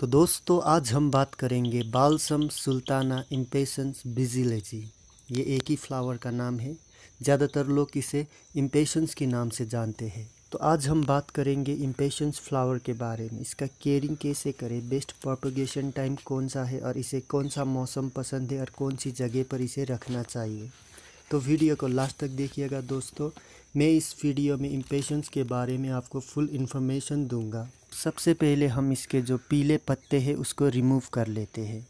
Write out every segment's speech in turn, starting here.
तो दोस्तों आज हम बात करेंगे बालसम सुल्ताना इम्पेशंस बिजीलेजी ये एक ही फ्लावर का नाम है ज़्यादातर लोग इसे इम्पेशंस के नाम से जानते हैं तो आज हम बात करेंगे इम्पेशंस फ्लावर के बारे में इसका केयरिंग कैसे करें बेस्ट प्रोपोगेशन टाइम कौन सा है और इसे कौन सा मौसम पसंद है और कौन सी जगह पर इसे रखना चाहिए तो वीडियो को लास्ट तक देखिएगा दोस्तों मैं इस वीडियो में इम्पेशंस के बारे में आपको फुल इन्फॉर्मेशन दूंगा सबसे पहले हम इसके जो पीले पत्ते हैं उसको रिमूव कर लेते हैं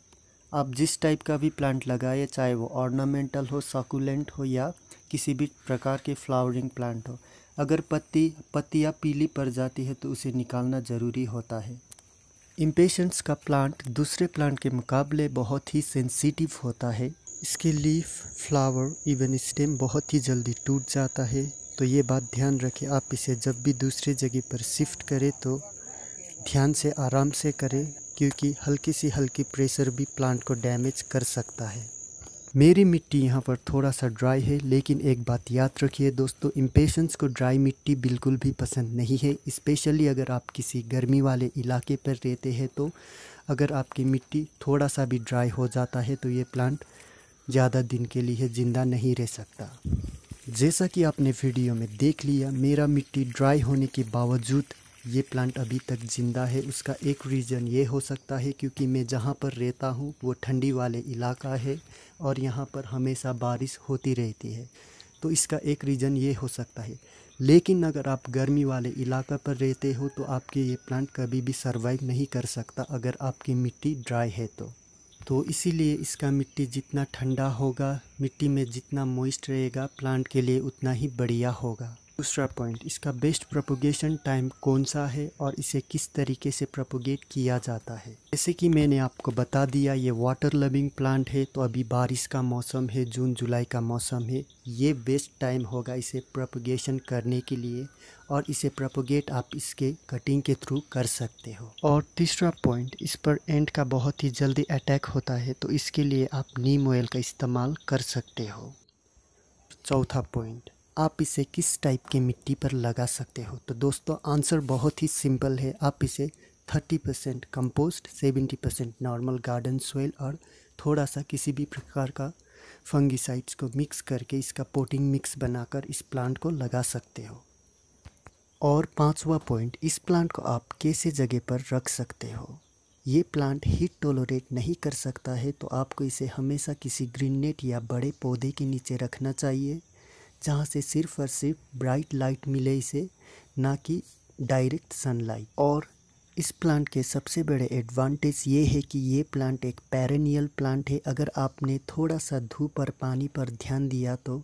आप जिस टाइप का भी प्लांट लगाए चाहे वो ऑर्नामेंटल हो सकुलेंट हो या किसी भी प्रकार के फ्लावरिंग प्लांट हो अगर पत्ती पत्तियाँ पीली पड़ जाती है तो उसे निकालना ज़रूरी होता है इम्पेशंस का प्लांट दूसरे प्लांट के मुकाबले बहुत ही सेंसिटिव होता है इसके लीफ फ्लावर इवन स्टेम बहुत ही जल्दी टूट जाता है तो ये बात ध्यान रखें आप इसे जब भी दूसरे जगह पर शिफ्ट करें तो ध्यान से आराम से करें क्योंकि हल्की सी हल्की प्रेशर भी प्लांट को डैमेज कर सकता है मेरी मिट्टी यहाँ पर थोड़ा सा ड्राई है लेकिन एक बात याद रखिए दोस्तों इम्पेशंस को ड्राई मिट्टी बिल्कुल भी पसंद नहीं है स्पेशली अगर आप किसी गर्मी वाले इलाके पर रहते हैं तो अगर आपकी मिट्टी थोड़ा सा भी ड्राई हो जाता है तो ये प्लांट ज़्यादा दिन के लिए ज़िंदा नहीं रह सकता जैसा कि आपने वीडियो में देख लिया मेरा मिट्टी ड्राई होने के बावजूद ये प्लांट अभी तक ज़िंदा है उसका एक रीज़न ये हो सकता है क्योंकि मैं जहाँ पर रहता हूँ वो ठंडी वाले इलाका है और यहाँ पर हमेशा बारिश होती रहती है तो इसका एक रीज़न ये हो सकता है लेकिन अगर आप गर्मी वाले इलाका पर रहते हो तो आपके ये प्लांट कभी भी सर्वाइव नहीं कर सकता अगर आपकी मिट्टी ड्राई है तो तो इसीलिए इसका मिट्टी जितना ठंडा होगा मिट्टी में जितना मॉइस्ट रहेगा प्लांट के लिए उतना ही बढ़िया होगा दूसरा पॉइंट इसका बेस्ट प्रोपोगेशन टाइम कौन सा है और इसे किस तरीके से प्रोपोगेट किया जाता है जैसे कि मैंने आपको बता दिया ये वाटर लविंग प्लांट है तो अभी बारिश का मौसम है जून जुलाई का मौसम है ये बेस्ट टाइम होगा इसे प्रोपोगेशन करने के लिए और इसे प्रोपोगेट आप इसके कटिंग के थ्रू कर सकते हो और तीसरा पॉइंट इस पर एंड का बहुत ही जल्दी अटैक होता है तो इसके लिए आप नीम ऑयल का इस्तेमाल कर सकते हो चौथा पॉइंट आप इसे किस टाइप की मिट्टी पर लगा सकते हो तो दोस्तों आंसर बहुत ही सिंपल है आप इसे 30 percent compost seventy percent normal garden soil और थोड़ा सा किसी भी प्रकार का फंगिसाइड्स को मिक्स करके इसका पोटिंग मिक्स बनाकर इस प्लांट को लगा सकते हो और पांचवा पॉइंट इस प्लांट को आप कैसे जगह पर रख सकते हो ये प्लांट हीट टोलोरेट नहीं कर सकता है तो आपको इसे हमेशा किसी ग्रीन नेट या बड़े पौधे के नीचे रखना चाहिए जहाँ से सिर्फ और सिर्फ ब्राइट लाइट मिले इसे ना कि डायरेक्ट सनलाइट और इस प्लांट के सबसे बड़े एडवांटेज ये है कि ये प्लांट एक पेरेनियल प्लांट है अगर आपने थोड़ा सा धूप और पानी पर ध्यान दिया तो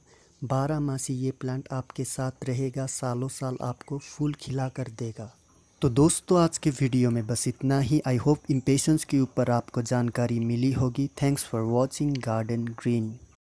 बारह मासी ये प्लांट आपके साथ रहेगा सालों साल आपको फूल खिला कर देगा तो दोस्तों आज के वीडियो में बस इतना ही आई होप इम्पेशंस के ऊपर आपको जानकारी मिली होगी thanks for watching Garden green